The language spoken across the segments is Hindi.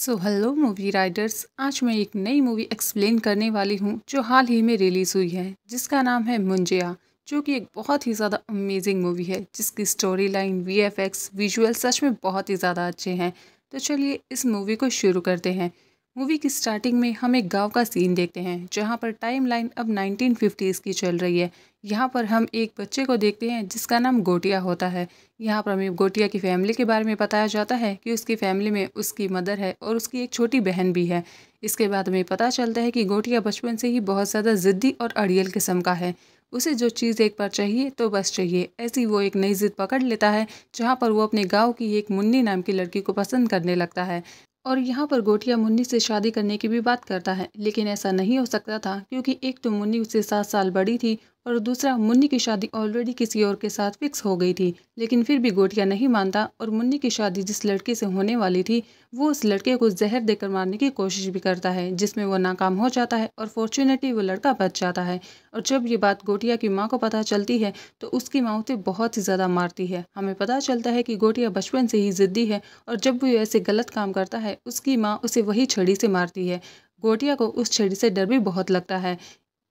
सो हेलो मूवी राइडर्स आज मैं एक नई मूवी एक्सप्लेन करने वाली हूँ जो हाल ही में रिलीज़ हुई है जिसका नाम है मुंजिया जो कि एक बहुत ही ज़्यादा अमेजिंग मूवी है जिसकी story line V F X visual सच में बहुत ही ज़्यादा अच्छे हैं तो चलिए इस मूवी को शुरू करते हैं मूवी की स्टार्टिंग में हम एक गांव का सीन देखते हैं जहां पर टाइमलाइन अब 1950s की चल रही है यहां पर हम एक बच्चे को देखते हैं जिसका नाम गोटिया होता है यहां पर हमें गोटिया की फैमिली के बारे में बताया जाता है कि उसकी फैमिली में उसकी मदर है और उसकी एक छोटी बहन भी है इसके बाद हमें पता चलता है कि गोटिया बचपन से ही बहुत ज़्यादा ज़िद्दी और अड़ियल किस्म का है उसे जो चीज़ एक बार चाहिए तो बस चाहिए ऐसी वो एक नई जिद पकड़ लेता है जहाँ पर वो अपने गांव की एक मुन्नी नाम की लड़की को पसंद करने लगता है और यहाँ पर गोटिया मुन्नी से शादी करने की भी बात करता है लेकिन ऐसा नहीं हो सकता था क्योंकि एक तो मुन्नी उससे सात साल बड़ी थी और दूसरा मुन्नी की शादी ऑलरेडी किसी और के साथ फिक्स हो गई थी लेकिन फिर भी गोटिया नहीं मानता और मुन्नी की शादी जिस लड़के से होने वाली थी वो उस लड़के को जहर देकर मारने की कोशिश भी करता है जिसमें वो नाकाम हो जाता है और फॉर्चुनेटली वो लड़का बच जाता है और जब ये बात गोटिया की माँ को पता चलती है तो उसकी माँ उसे बहुत ही ज़्यादा मारती है हमें पता चलता है कि गोटिया बचपन से ही ज़िद्दी है और जब वो ऐसे गलत काम करता है उसकी माँ उसे वही छड़ी से मारती है गोटिया को उस छड़ी से डर भी बहुत लगता है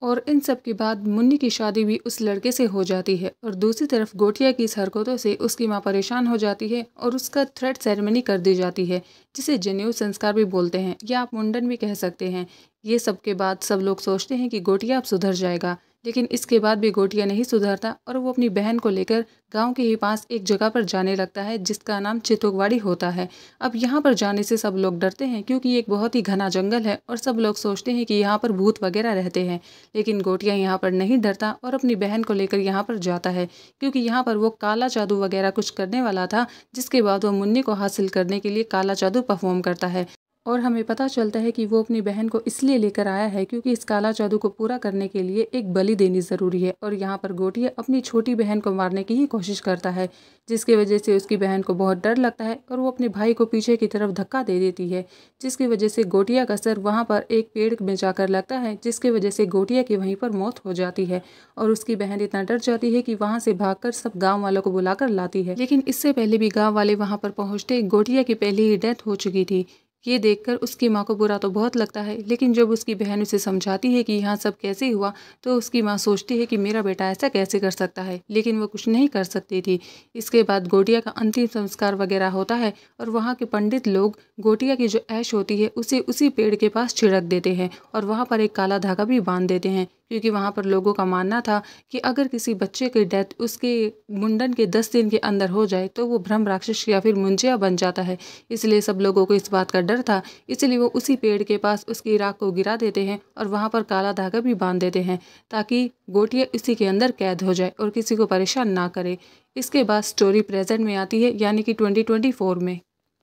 और इन सब के बाद मुन्नी की शादी भी उस लड़के से हो जाती है और दूसरी तरफ गोटिया की इस हरकतों से उसकी माँ परेशान हो जाती है और उसका थ्रेड सेरेमनी कर दी जाती है जिसे जनेऊ संस्कार भी बोलते हैं या आप मुंडन भी कह सकते हैं ये सब के बाद सब लोग सोचते हैं कि गोटिया अब सुधर जाएगा लेकिन इसके बाद भी गोटिया नहीं सुधरता और वो अपनी बहन को लेकर गांव के ही पास एक जगह पर जाने लगता है जिसका नाम चितुकवाड़ी होता है अब यहाँ पर जाने से सब लोग डरते हैं क्योंकि एक बहुत ही घना जंगल है और सब लोग सोचते हैं कि यहाँ पर भूत वगैरह रहते हैं लेकिन गोटिया यहाँ पर नहीं डरता और अपनी बहन को लेकर यहाँ पर जाता है क्योंकि यहाँ पर वो काला जादू वगैरह कुछ करने वाला था जिसके बाद वो मुन्नी को हासिल करने के लिए काला जादू परफॉर्म करता है और हमें पता चलता है कि वो अपनी बहन को इसलिए लेकर आया है क्योंकि इस काला जादू को पूरा करने के लिए एक बलि देनी ज़रूरी है और यहाँ पर गोटिया अपनी छोटी बहन को मारने की ही कोशिश करता है जिसकी वजह से उसकी बहन को बहुत डर लगता है और वो अपने भाई को पीछे की तरफ धक्का दे देती है जिसकी वजह से गोटिया का सर वहाँ पर एक पेड़ में जाकर लगता है जिसकी वजह से गोटिया की वहीं पर मौत हो जाती है और उसकी बहन इतना डर जाती है कि वहाँ से भाग सब गाँव वालों को बुलाकर लाती है लेकिन इससे पहले भी गाँव वाले वहाँ पर पहुँचते गोटिया की पहले ही डेथ हो चुकी थी ये देखकर उसकी माँ को बुरा तो बहुत लगता है लेकिन जब उसकी बहन उसे समझाती है कि यहाँ सब कैसे हुआ तो उसकी माँ सोचती है कि मेरा बेटा ऐसा कैसे कर सकता है लेकिन वो कुछ नहीं कर सकती थी इसके बाद गोटिया का अंतिम संस्कार वगैरह होता है और वहाँ के पंडित लोग गोटिया की जो ऐश होती है उसे उसी पेड़ के पास छिड़क देते हैं और वहाँ पर एक काला धागा भी बांध देते हैं क्योंकि वहाँ पर लोगों का मानना था कि अगर किसी बच्चे की डेथ उसके मुंडन के दस दिन के अंदर हो जाए तो वो भ्रम राक्षस या फिर मुंजिया बन जाता है इसलिए सब लोगों को इस बात का डर था इसलिए वो उसी पेड़ के पास उसकी राख को गिरा देते हैं और वहाँ पर काला धागा भी बांध देते हैं ताकि गोटिया इसी के अंदर कैद हो जाए और किसी को परेशान ना करे इसके बाद स्टोरी प्रेजेंट में आती है यानी कि 2024 में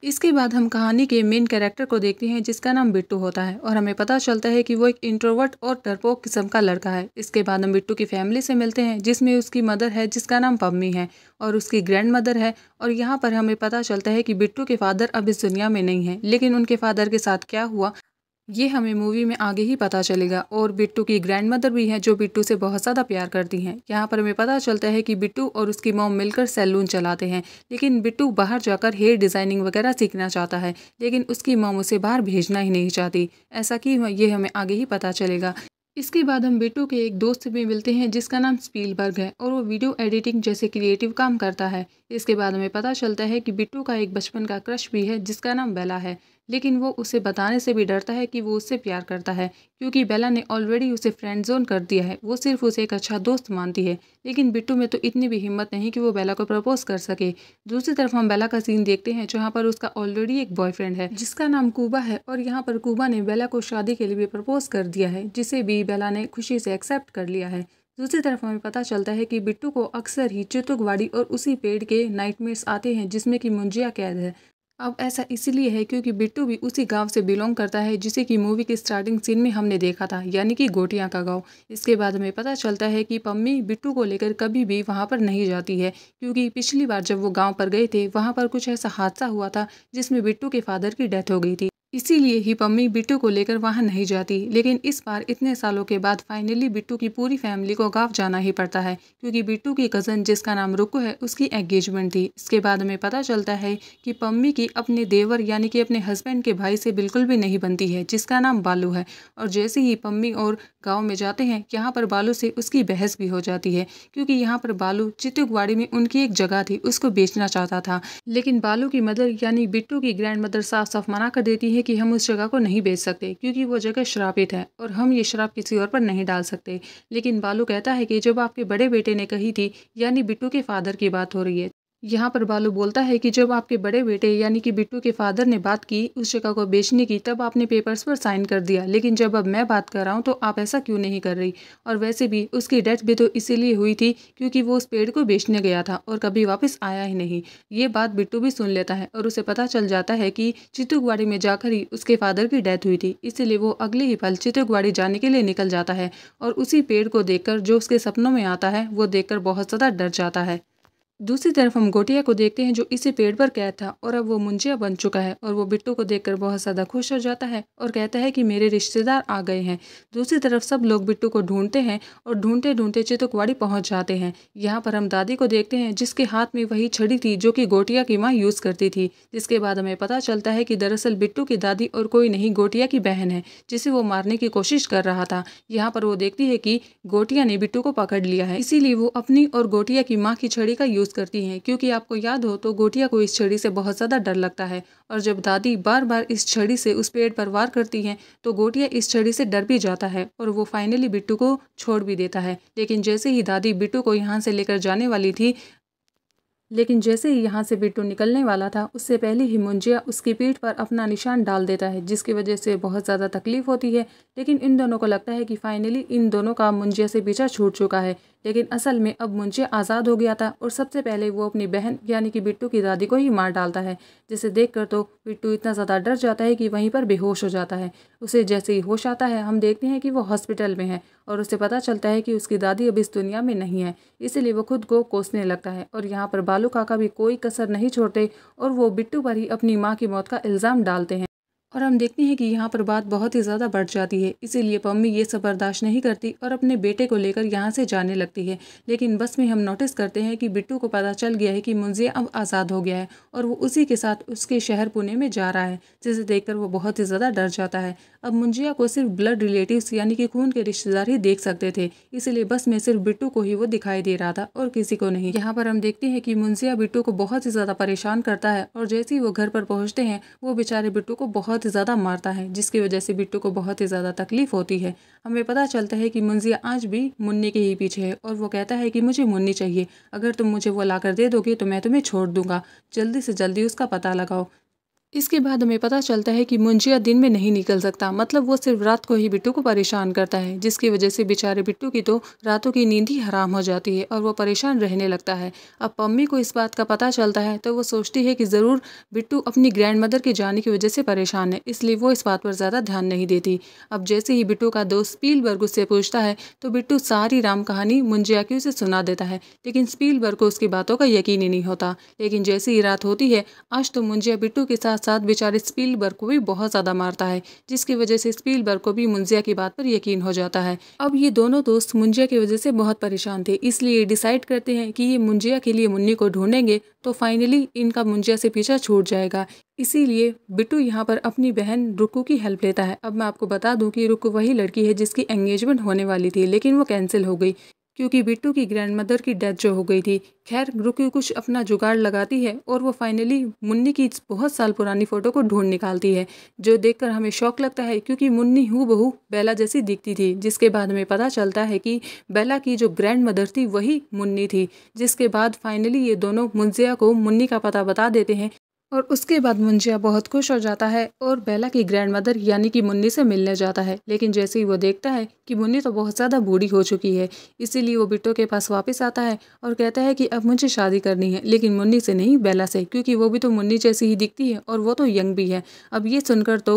इसके बाद हम कहानी के मेन कैरेक्टर को देखते हैं जिसका नाम बिट्टू होता है और हमें पता चलता है कि वो एक इंट्रोवर्ट और डरपोक किस्म का लड़का है इसके बाद हम बिट्टू की फैमिली से मिलते हैं जिसमें उसकी मदर है जिसका नाम पम्मी है और उसकी ग्रैंड मदर है और यहाँ पर हमें पता चलता है कि बिट्टू के फादर अब इस दुनिया में नहीं है लेकिन उनके फादर के साथ क्या हुआ ये हमें मूवी में आगे ही पता चलेगा और बिट्टू की ग्रैंड मदर भी है जो बिट्टू से बहुत ज़्यादा प्यार करती हैं यहाँ पर हमें पता चलता है कि बिट्टू और उसकी मॉम मिलकर सैलून चलाते हैं लेकिन बिट्टू बाहर जाकर हेयर डिज़ाइनिंग वगैरह सीखना चाहता है लेकिन उसकी मोम उसे बाहर भेजना ही नहीं चाहती ऐसा कि ये हमें आगे ही पता चलेगा इसके बाद हम बिट्टू के एक दोस्त भी मिलते हैं जिसका नाम स्पीलबर्ग है और वो वीडियो एडिटिंग जैसे क्रिएटिव काम करता है इसके बाद हमें पता चलता है कि बिट्टू का एक बचपन का क्रश भी है जिसका नाम बेला है लेकिन वो उसे बताने से भी डरता है कि वो उससे प्यार करता है क्योंकि बेला ने ऑलरेडी उसे फ्रेंड जोन कर दिया है वो सिर्फ उसे एक अच्छा दोस्त मानती है लेकिन बिट्टू में तो इतनी भी हिम्मत नहीं कि वो बेला को प्रपोज कर सके दूसरी तरफ हम बेला का सीन देखते हैं जहाँ पर उसका ऑलरेडी एक बॉयफ्रेंड है जिसका नाम कूबा है और यहाँ पर कूबा ने बेला को शादी के लिए भी प्रपोज कर दिया है जिसे भी बेला ने खुशी से एक्सेप्ट कर लिया है दूसरी तरफ हमें पता चलता है कि बिट्टू को अक्सर ही चितुकवाड़ी और उसी पेड़ के नाइटमेयर्स आते हैं जिसमें कि मुंजिया कैद है अब ऐसा इसीलिए है क्योंकि बिट्टू भी उसी गांव से बिलोंग करता है जिसे कि मूवी के स्टार्टिंग सीन में हमने देखा था यानी कि गोटियां का गांव इसके बाद हमें पता चलता है कि पम्मी बिट्टू को लेकर कभी भी वहां पर नहीं जाती है क्योंकि पिछली बार जब वो गांव पर गए थे वहां पर कुछ ऐसा हादसा हुआ था जिसमें बिट्टू के फादर की डेथ हो गई थी इसीलिए ही पम्मी बिट्टू को लेकर वहाँ नहीं जाती लेकिन इस बार इतने सालों के बाद फाइनली बिट्टू की पूरी फैमिली को गाँव जाना ही पड़ता है क्योंकि बिट्टू की कज़न जिसका नाम रुको है उसकी एंगेजमेंट थी इसके बाद हमें पता चलता है कि पम्मी की अपने देवर यानी कि अपने हस्बैंड के भाई से बिल्कुल भी नहीं बनती है जिसका नाम बालू है और जैसे ही पम्मी और गाँव में जाते हैं यहाँ पर बालू से उसकी बहस भी हो जाती है क्योंकि यहाँ पर बालू चितुगवाड़ी में उनकी एक जगह थी उसको बेचना चाहता था लेकिन बालू की मदर यानी बिट्टू की ग्रैंड मदर साफ साफ मना कर देती है कि हम उस जगह को नहीं बेच सकते क्योंकि वो जगह शराबित है और हम ये शराब किसी और पर नहीं डाल सकते लेकिन बालू कहता है कि जब आपके बड़े बेटे ने कही थी यानी बिट्टू के फादर की बात हो रही है यहाँ पर बालू बोलता है कि जब आपके बड़े बेटे यानी कि बिट्टू के फादर ने बात की उस जगह को बेचने की तब आपने पेपर्स पर साइन कर दिया लेकिन जब अब मैं बात कर रहा हूँ तो आप ऐसा क्यों नहीं कर रही और वैसे भी उसकी डेथ भी तो इसीलिए हुई थी क्योंकि वो उस पेड़ को बेचने गया था और कभी वापस आया ही नहीं ये बात बिट्टू भी सुन लेता है और उसे पता चल जाता है कि चितुगवाड़ी में जाकर ही उसके फादर की डेथ हुई थी इसीलिए वो अगले ही पल चितुगवाड़ी जाने के लिए निकल जाता है और उसी पेड़ को देख जो उसके सपनों में आता है वो देख बहुत ज़्यादा डर जाता है दूसरी तरफ हम गोटिया को देखते हैं जो इसी पेड़ पर कैद था और अब वो मुंजिया बन चुका है और वो बिट्टू को देखकर बहुत ज़्यादा खुश हो जाता है और कहता है कि मेरे रिश्तेदार आ गए हैं दूसरी तरफ सब लोग बिट्टू को ढूंढते हैं और ढूंढते ढूंढते चितुकवाड़ी पहुंच जाते हैं यहाँ पर हम दादी को देखते हैं जिसके हाथ में वही छड़ी थी जो कि गोटिया की माँ यूज़ करती थी जिसके बाद हमें पता चलता है कि दरअसल बिट्टू की दादी और कोई नहीं गोटिया की बहन है जिसे वो मारने की कोशिश कर रहा था यहाँ पर वो देखती है कि गोटिया ने बिट्टू को पकड़ लिया है इसीलिए वो अपनी और गोटिया की माँ की छड़ी का यूज़ यूज़ करती हैं क्योंकि आपको याद हो तो गोटिया को इस छड़ी से बहुत ज़्यादा डर लगता है और जब दादी बार बार इस छड़ी से उस पेड़ पर वार करती हैं तो गोटिया इस छड़ी से डर भी जाता है और वो फाइनली बिट्टू को छोड़ भी देता है लेकिन जैसे ही दादी बिट्टू को यहाँ से लेकर जाने वाली थी लेकिन जैसे ही यहाँ से बिट्टू निकलने वाला था उससे पहले ही मुंजिया उसकी पीठ पर अपना निशान डाल देता है जिसकी वजह से बहुत ज़्यादा तकलीफ होती है लेकिन इन दोनों को लगता है कि फाइनली इन दोनों का मुंजिया से पीछा छूट चुका है लेकिन असल में अब मुंशी आज़ाद हो गया था और सबसे पहले वो अपनी बहन यानी कि बिट्टू की दादी को ही मार डालता है जिसे देखकर तो बिट्टू इतना ज़्यादा डर जाता है कि वहीं पर बेहोश हो जाता है उसे जैसे ही होश आता है हम देखते हैं कि वो हॉस्पिटल में है और उसे पता चलता है कि उसकी दादी अब इस दुनिया में नहीं है इसीलिए वो खुद को कोसने लगता है और यहाँ पर बालू काका भी कोई कसर नहीं छोड़ते और वो बिट्टू पर ही अपनी माँ की मौत का इल्ज़ाम डालते हैं और हम देखते हैं कि यहाँ पर बात बहुत ही ज़्यादा बढ़ जाती है इसीलिए पम्मी ये सब बर्दाश्त नहीं करती और अपने बेटे को लेकर यहाँ से जाने लगती है लेकिन बस में हम नोटिस करते हैं कि बिट्टू को पता चल गया है कि मुंजिया अब आज़ाद हो गया है और वो उसी के साथ उसके शहर पुणे में जा रहा है जिसे देखकर वो बहुत ही ज़्यादा डर जाता है अब मुंजिया को सिर्फ ब्लड रिलेटिव यानी कि खून के रिश्तेदार ही देख सकते थे इसीलिए बस में सिर्फ बिट्टू को ही वो दिखाई दे रहा था और किसी को नहीं यहाँ पर हम देखते हैं कि मुंजिया बिट्टू को बहुत ही ज़्यादा परेशान करता है और जैसे ही वो घर पर पहुँचते हैं वो बेचारे बिट्टू को बहुत बहुत ही ज़्यादा मारता है जिसकी वजह से बिट्टू को बहुत ही ज़्यादा तकलीफ होती है हमें पता चलता है कि मुंजिया आज भी मुन्नी के ही पीछे है और वो कहता है कि मुझे मुन्नी चाहिए अगर तुम मुझे वो ला दे दोगे तो मैं तुम्हें छोड़ दूंगा जल्दी से जल्दी उसका पता लगाओ इसके बाद हमें पता चलता है कि मुंजिया दिन में नहीं निकल सकता मतलब वो सिर्फ रात को ही बिट्टू को परेशान करता है जिसकी वजह से बेचारे बिट्टू की तो रातों की नींद ही हराम हो जाती है और वो परेशान रहने लगता है अब पम्मी को इस बात का पता चलता है तो वो सोचती है कि ज़रूर बिट्टू अपनी ग्रैंड मदर के जाने की वजह से परेशान है इसलिए वो इस बात पर ज़्यादा ध्यान नहीं देती अब जैसे ही बिट्टू का दोस्त स्पीलबर्ग उससे पूछता है तो बिट्टू सारी राम कहानी मुंजिया की उसे सुना देता है लेकिन स्पील को उसकी बातों का यकीन ही नहीं होता लेकिन जैसे ही रात होती है आज तो मुंजिया बिट्टू के साथ साथ साथ बेचारे स्पीलबर्ग को भी बहुत ज़्यादा मारता है जिसकी वजह से स्पीलबर्ग को भी मुंजिया की बात पर यकीन हो जाता है अब ये दोनों दोस्त मुंजिया की वजह से बहुत परेशान थे इसलिए डिसाइड करते हैं कि ये मुंजिया के लिए मुन्नी को ढूंढेंगे तो फाइनली इनका मुंजिया से पीछा छूट जाएगा इसीलिए बिट्टू यहाँ पर अपनी बहन रुकू की हेल्प लेता है अब मैं आपको बता दूं कि रुकू वही लड़की है जिसकी एंगेजमेंट होने वाली थी लेकिन वो कैंसिल हो गई क्योंकि बिट्टू की ग्रैंड मदर की डेथ जो हो गई थी खैर रुकी कुछ अपना जुगाड़ लगाती है और वो फाइनली मुन्नी की बहुत साल पुरानी फ़ोटो को ढूंढ निकालती है जो देखकर हमें शौक लगता है क्योंकि मुन्नी हु बहू बेला जैसी दिखती थी जिसके बाद हमें पता चलता है कि बेला की जो ग्रैंड मदर थी वही मुन्नी थी जिसके बाद फाइनली ये दोनों मुंजिया को मुन्नी का पता बता देते हैं और उसके बाद मुंजिया बहुत खुश हो जाता है और बेला की ग्रैंड मदर यानी कि मुन्नी से मिलने जाता है लेकिन जैसे ही वो देखता है कि मुन्नी तो बहुत ज़्यादा बूढ़ी हो चुकी है इसीलिए वो बिट्टो के पास वापस आता है और कहता है कि अब मुझे शादी करनी है लेकिन मुन्नी से नहीं बेला से क्योंकि वो भी तो मुन्नी जैसी ही दिखती है और वो तो यंग भी है अब ये सुनकर तो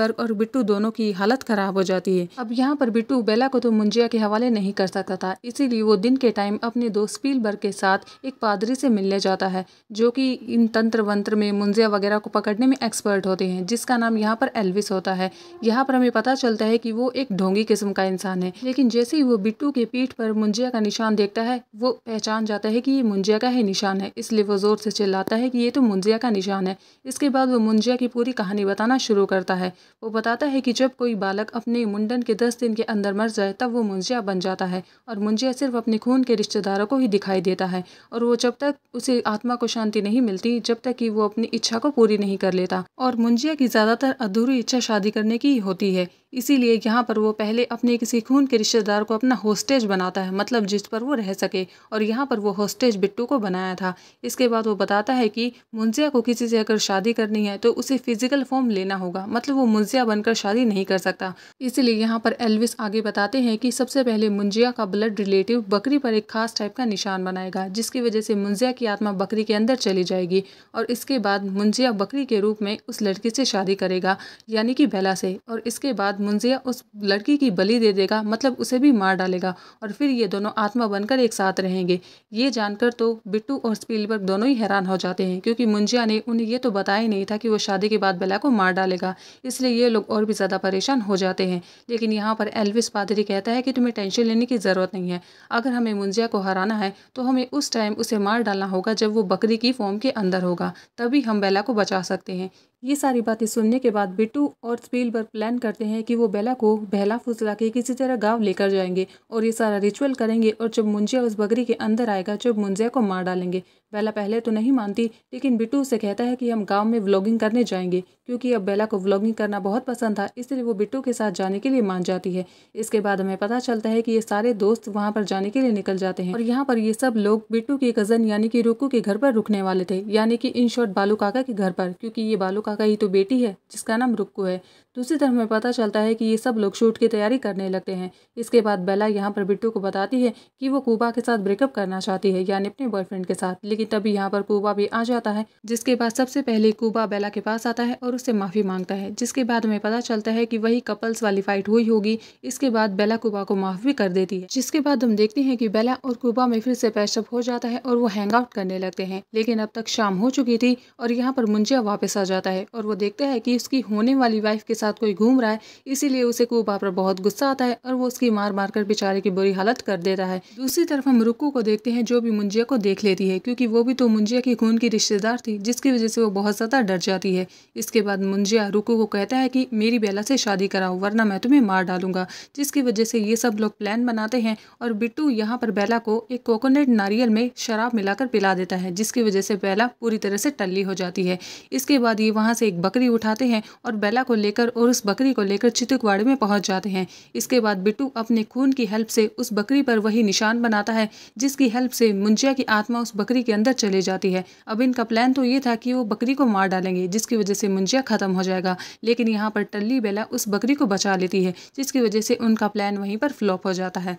वर्ग और बिट्टू दोनों की हालत ख़राब हो जाती है अब यहाँ पर बिट्टू बेला को तो मुंजिया के हवाले नहीं कर सकता था इसीलिए वो दिन के टाइम अपने दोस्त वर्ग के साथ एक पादरी से मिलने जाता है जो कि इन तंत्र वंत्र में मुंजिया वगैरह को पकड़ने में एक्सपर्ट होते हैं जिसका नाम यहाँ पर एल्विस होता है यहाँ पर हमें पता चलता है कि वो एक ढोंगी किस्म का इंसान है लेकिन जैसे ही वो बिट्टू के पीठ पर मुंजिया का निशान देखता है वो पहचान जाता है कि ये मुंजिया का ही निशान है इसलिए वो जोर से चिल्लाता है कि ये तो मुंजिया का निशान है इसके बाद वो मुंजिया की पूरी कहानी बताना शुरू करता है वो बताता है कि जब कोई बालक अपने मुंडन के दस दिन के अंदर मर जाए तब वो मुंजिया बन जाता है और मुंजिया सिर्फ अपने खून के रिश्तेदारों को ही दिखाई देता है और वो जब तक उसे आत्मा को शांति नहीं मिलती जब तक कि वो अपनी इच्छा को पूरी नहीं कर लेता और मुंजिया की ज्यादातर अधूरी इच्छा शादी करने की ही होती है इसीलिए यहाँ पर वो पहले अपने किसी खून के रिश्तेदार को अपना होस्टेज बनाता है मतलब जिस पर वो रह सके और यहाँ पर वो होस्टेज बिट्टू को बनाया था इसके बाद वो बताता है कि मुंजिया को किसी से अगर शादी करनी है तो उसे फिजिकल फॉर्म लेना होगा मतलब वो मुंजिया बनकर शादी नहीं कर सकता इसीलिए यहाँ पर एल्विस आगे बताते हैं कि सबसे पहले मुंजिया का ब्लड रिलेटिव बकरी पर एक खास टाइप का निशान बनाएगा जिसकी वजह से मुंजिया की आत्मा बकरी के अंदर चली जाएगी और इसके बाद मुंजिया बकरी के रूप में उस लड़की से शादी करेगा यानी कि बेला से और इसके बाद मुंजिया उस लड़की की बलि दे देगा मतलब उसे भी मार डालेगा और फिर ये दोनों आत्मा बनकर एक साथ रहेंगे ये जानकर तो बिट्टू और स्पीलबर्ग दोनों ही हैरान हो जाते हैं क्योंकि मुंजिया ने उन्हें ये तो बताया ही नहीं था कि वो शादी के बाद बेला को मार डालेगा इसलिए ये लोग और भी ज़्यादा परेशान हो जाते हैं लेकिन यहाँ पर एल्विस पादरी कहता है कि तुम्हें टेंशन लेने की ज़रूरत नहीं है अगर हमें मुंजिया को हराना है तो हमें उस टाइम उसे मार डालना होगा जब वो बकरी की फॉर्म के अंदर होगा तभी हम बेला को बचा सकते हैं ये सारी बातें सुनने के बाद बिट्टू और स्पीलबर्ग प्लान करते हैं कि वो बेला को बहला फुसला के किसी तरह गांव लेकर जाएंगे और ये सारा रिचुअल करेंगे और जब मुंजिया उस बकरी के अंदर आएगा जब मुंजिया को मार डालेंगे बेला पहले तो नहीं मानती लेकिन बिट्टू उसे कहता है कि हम गांव में व्लॉगिंग करने जाएंगे क्योंकि अब बेला को व्लॉगिंग करना बहुत पसंद था इसलिए वो बिट्टू के साथ जाने के लिए मान जाती है इसके बाद हमें पता चलता है कि ये सारे दोस्त वहाँ पर जाने के लिए निकल जाते हैं और यहाँ पर ये सब लोग बिट्टू की कजन यानी की रुकू के घर पर रुकने वाले थे यानी कि इन शॉर्ट बालू काका के घर पर क्योंकि ये बालू काका ही तो बेटी है जिसका नाम रुक्कू है दूसरी तरफ हमें पता चलता है की ये सब लोग शूट की तैयारी करने लगते हैं इसके बाद बेला यहाँ पर बिट्टू को बताती है कि वो कुबा के साथ ब्रेकअप करना चाहती है यानी अपने बॉयफ्रेंड के साथ लेकिन जाएगी तभी यहाँ पर कूबा भी आ जाता है जिसके बाद सबसे पहले कुबा बेला के पास आता है और उससे माफ़ी मांगता है जिसके बाद हमें पता चलता है कि वही कपल्स वाली फाइट हुई होगी इसके बाद बेला कुबा को माफ़ भी कर देती है जिसके बाद हम देखते हैं कि बेला और कुबा में फिर से पैशअप हो जाता है और वो हैंग आउट करने लगते हैं लेकिन अब तक शाम हो चुकी थी और यहाँ पर मुंजिया वापस आ जाता है और वो देखता है की उसकी होने वाली वाइफ के साथ कोई घूम रहा है इसीलिए उसे कुबा पर बहुत गुस्सा आता है और वो उसकी मार मार कर बेचारे की बुरी हालत कर देता है दूसरी तरफ हम रुकू को देखते हैं जो भी मुंजिया को देख लेती है क्योंकि वो भी तो मुंजिया की खून की रिश्तेदार थी जिसकी वजह से वो बहुत ज़्यादा डर जाती है इसके बाद मुंजिया रुकू को कहता है कि मेरी बेला से शादी कराओ वरना मैं तुम्हें मार डालूंगा जिसकी वजह से ये सब लोग प्लान बनाते हैं और बिट्टू यहाँ पर बेला को एक कोकोनट नारियल में शराब मिलाकर पिला देता है जिसकी वजह से बेला पूरी तरह से टल्ली हो जाती है इसके बाद ये वहाँ से एक बकरी उठाते हैं और बेला को लेकर और उस बकरी को लेकर चितुकवाड़े में पहुँच जाते हैं इसके बाद बिट्टू अपने खून की हेल्प से उस बकरी पर वही निशान बनाता है जिसकी हेल्प से मुंजिया की आत्मा उस बकरी के अंदर अंदर चले जाती है अब इनका प्लान तो ये था कि वो बकरी को मार डालेंगे जिसकी वजह से मुंजिया ख़त्म हो जाएगा लेकिन यहाँ पर टल्ली बेला उस बकरी को बचा लेती है जिसकी वजह से उनका प्लान वहीं पर फ्लॉप हो जाता है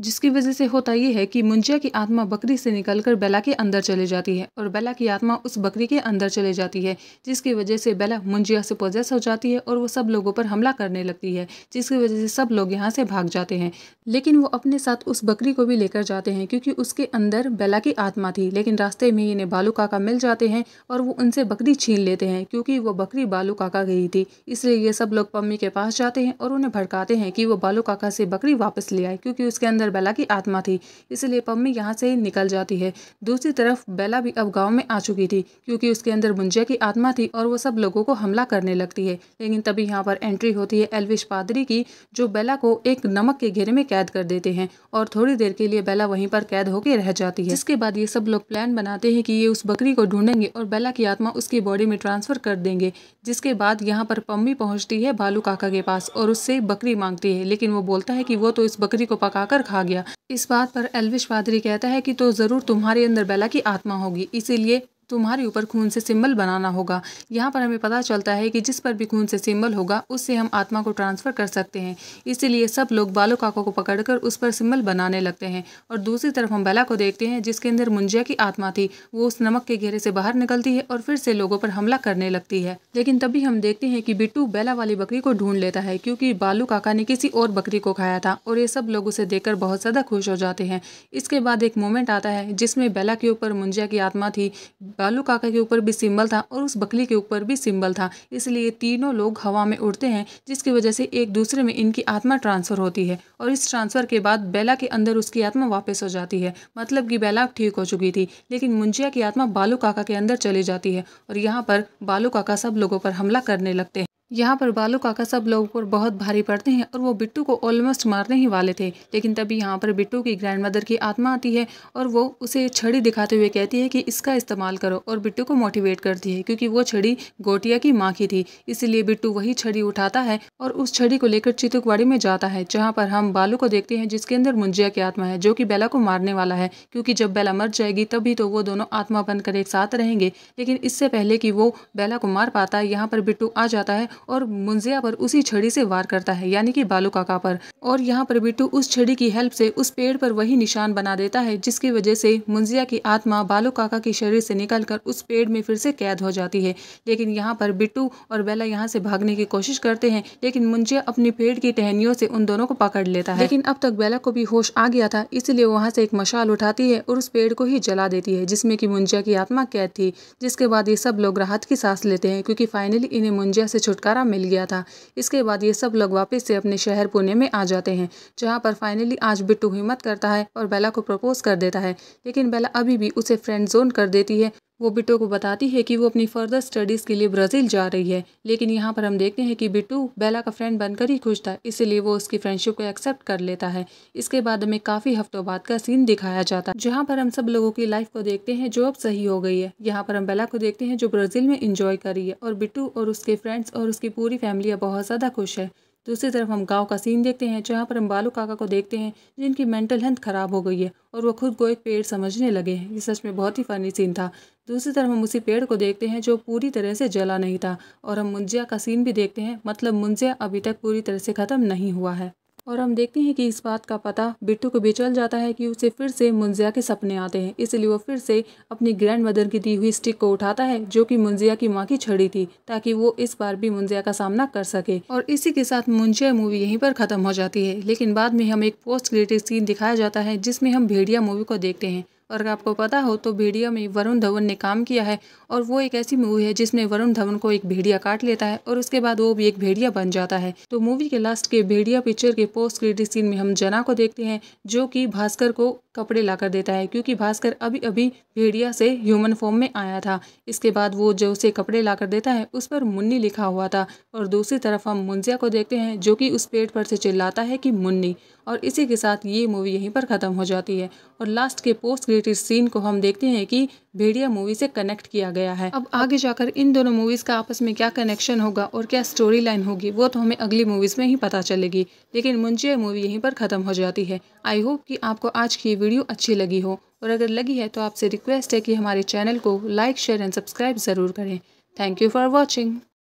जिसकी वजह से होता यह है कि मुंजिया की आत्मा बकरी से निकलकर बेला के अंदर चले जाती है और बेला की आत्मा उस बकरी के अंदर चले जाती है जिसकी वजह से बेला मुंजिया से पोजेस हो जाती है और वो सब लोगों पर हमला करने लगती है जिसकी वजह से सब लोग यहाँ से भाग जाते हैं लेकिन वो अपने साथ उस बकरी को भी लेकर जाते हैं क्योंकि उसके अंदर बेला की आत्मा थी लेकिन रास्ते में इन्हें बालू काका मिल जाते हैं और वो उनसे बकरी छीन लेते हैं क्योंकि वो बकरी बालू काका गई थी इसलिए ये सब लोग पम्मी के पास जाते हैं और उन्हें भड़काते हैं कि वो बालू काका से बकरी वापस ले आए क्योंकि उसके अंदर अंदर बेला की आत्मा थी इसलिए पम्मी यहाँ से ही निकल जाती है दूसरी तरफ बेला भी अब गाँव में आ चुकी थी क्योंकि उसके अंदर मुंजिया की आत्मा थी और वो सब लोगों को हमला करने लगती है लेकिन तभी यहाँ पर एंट्री होती है एलविश पादरी की जो बेला को एक नमक के घेरे में कैद कर देते हैं और थोड़ी देर के लिए बेला वहीं पर कैद होकर रह जाती है इसके बाद ये सब लोग प्लान बनाते हैं कि ये उस बकरी को ढूंढेंगे और बेला की आत्मा उसकी बॉडी में ट्रांसफर कर देंगे जिसके बाद यहाँ पर पम्मी पहुँचती है भालू काका के पास और उससे बकरी मांगती है लेकिन वो बोलता है कि वो तो इस बकरी को पका खा कहा गया इस बात पर एलविश पादरी कहता है कि तो ज़रूर तुम्हारे अंदर बेला की आत्मा होगी इसीलिए तुम्हारे ऊपर खून से सिम्बल बनाना होगा यहाँ पर हमें पता चलता है कि जिस पर भी खून से सिम्बल होगा उससे हम आत्मा को ट्रांसफ़र कर सकते हैं इसीलिए सब लोग बालू काका को पकड़कर उस पर सिम्बल बनाने लगते हैं और दूसरी तरफ हम बेला को देखते हैं जिसके अंदर मुंजिया की आत्मा थी वो उस नमक के घेरे से बाहर निकलती है और फिर से लोगों पर हमला करने लगती है लेकिन तभी हम देखते हैं कि बिट्टू बेला वाली बकरी को ढूंढ लेता है क्योंकि बालू काका ने किसी और बकरी को खाया था और ये सब लोग उसे देखकर बहुत ज़्यादा खुश हो जाते हैं इसके बाद एक मोमेंट आता है जिसमें बेला के ऊपर मुंजिया की आत्मा थी बालू काका के ऊपर भी सिंबल था और उस बकली के ऊपर भी सिंबल था इसलिए तीनों लोग हवा में उड़ते हैं जिसकी वजह से एक दूसरे में इनकी आत्मा ट्रांसफ़र होती है और इस ट्रांसफ़र के बाद बेला के अंदर उसकी आत्मा वापस हो जाती है मतलब कि बेला ठीक हो चुकी थी लेकिन मुंजिया की आत्मा बालू काका के अंदर चली जाती है और यहाँ पर बालू काका सब लोगों पर हमला करने लगते हैं यहाँ पर बालू काका सब लोगों पर बहुत भारी पड़ते हैं और वो बिट्टू को ऑलमोस्ट मारने ही वाले थे लेकिन तभी यहाँ पर बिट्टू की ग्रैंड मदर की आत्मा आती है और वो उसे छड़ी दिखाते हुए कहती है कि इसका इस्तेमाल करो और बिट्टू को मोटिवेट करती है क्योंकि वो छड़ी गोटिया की माँ की थी इसीलिए बिट्टू वही छड़ी उठाता है और उस छड़ी को लेकर चितुकवाड़ी में जाता है जहाँ पर हम बालू को देखते हैं जिसके अंदर मुंजिया की आत्मा है जो कि बेला को मारने वाला है क्योंकि जब बेला मर जाएगी तभी तो वो दोनों आत्मा बनकर एक साथ रहेंगे लेकिन इससे पहले कि वो बेला को मार पाता है यहाँ पर बिट्टू आ जाता है और मुंजिया पर उसी छड़ी से वार करता है यानी कि बालू काका पर और यहाँ पर बिट्टू उस छड़ी की हेल्प से उस पेड़ पर वही निशान बना देता है जिसकी वजह से मुंजिया की आत्मा बालू काका के शरीर से निकलकर उस पेड़ में फिर से कैद हो जाती है लेकिन यहाँ पर बिट्टू और बेला यहाँ से भागने की कोशिश करते हैं लेकिन मुंजिया अपने पेड़ की टहनियों से उन दोनों को पकड़ लेता है लेकिन अब तक बेला को भी होश आ गया था इसलिए वहाँ से एक मशाल उठाती है और उस पेड़ को ही जला देती है जिसमे की मुंजिया की आत्मा कैद थी जिसके बाद ये सब लोग राहत की सांस लेते हैं क्योंकि फाइनली इन्हें मुंजिया से छुटकारा छुटकारा मिल गया था इसके बाद ये सब लोग वापस से अपने शहर पुणे में आ जाते हैं जहाँ पर फाइनली आज बिट्टू हिम्मत करता है और बेला को प्रपोज कर देता है लेकिन बेला अभी भी उसे फ्रेंड जोन कर देती है वो बिट्टू को बताती है कि वो अपनी फर्दर स्टडीज़ के लिए ब्राज़ील जा रही है लेकिन यहाँ पर हम देखते हैं कि बिट्टू बेला का फ्रेंड बनकर ही खुश था इसीलिए वो उसकी फ्रेंडशिप को एक्सेप्ट कर लेता है इसके बाद हमें काफ़ी हफ्तों बाद का सीन दिखाया जाता है जहाँ पर हम सब लोगों की लाइफ को देखते हैं जो अब सही हो गई है यहाँ पर हम बेला को देखते हैं जो ब्राज़ील में इंजॉय करी है और बिट्टू और उसके फ्रेंड्स और उसकी पूरी फैमिली अब बहुत ज़्यादा खुश है दूसरी तरफ हम गांव का सीन देखते हैं जहां पर हम बालू काका को देखते हैं जिनकी मेंटल हेल्थ ख़राब हो गई है और वो खुद को एक पेड़ समझने लगे हैं ये सच में बहुत ही फ़नी सीन था दूसरी तरफ हम उसी पेड़ को देखते हैं जो पूरी तरह से जला नहीं था और हम मुंजिया का सीन भी देखते हैं मतलब मुंजिया अभी तक पूरी तरह से ख़त्म नहीं हुआ है और हम देखते हैं कि इस बात का पता बिट्टू को भी चल जाता है कि उसे फिर से मुंजिया के सपने आते हैं इसलिए वो फिर से अपनी ग्रैंड मदर की दी हुई स्टिक को उठाता है जो कि मुंजिया की माँ की छड़ी थी ताकि वो इस बार भी मुंजिया का सामना कर सके और इसी के साथ मुंजिया मूवी यहीं पर खत्म हो जाती है लेकिन बाद में हम एक पोस्ट क्रिएटिव सीन दिखाया जाता है जिसमें हम भेड़िया मूवी को देखते हैं और अगर आपको पता हो तो भेड़िया में वरुण धवन ने काम किया है और वो एक ऐसी मूवी है जिसमें वरुण धवन को एक भेड़िया काट लेता है और उसके बाद वो भी एक भेड़िया बन जाता है तो मूवी के लास्ट के भेड़िया पिक्चर के पोस्ट क्रेडिट सीन में हम जना को देखते हैं जो कि भास्कर को कपड़े लाकर देता है क्योंकि भास्कर अभी अभी भेड़िया से ह्यूमन फॉर्म में आया था इसके बाद वो जो उसे कपड़े लाकर देता है उस पर मुन्नी लिखा हुआ था और दूसरी तरफ हम मुंजिया को देखते हैं जो कि उस पेड़ पर से चिल्लाता है कि मुन्नी और इसी के साथ ये मूवी यहीं पर ख़त्म हो जाती है और लास्ट के पोस्ट ग्रेटेड सीन को हम देखते हैं कि भेड़िया मूवी से कनेक्ट किया गया है अब आगे जाकर इन दोनों मूवीज का आपस में क्या कनेक्शन होगा और क्या स्टोरी लाइन होगी वो तो हमें अगली मूवीज में ही पता चलेगी लेकिन मुंजिया मूवी यहीं पर खत्म हो जाती है आई होप कि आपको आज की ये वीडियो अच्छी लगी हो और अगर लगी है तो आपसे रिक्वेस्ट है कि हमारे चैनल को लाइक शेयर एंड सब्सक्राइब ज़रूर करें थैंक यू फॉर वॉचिंग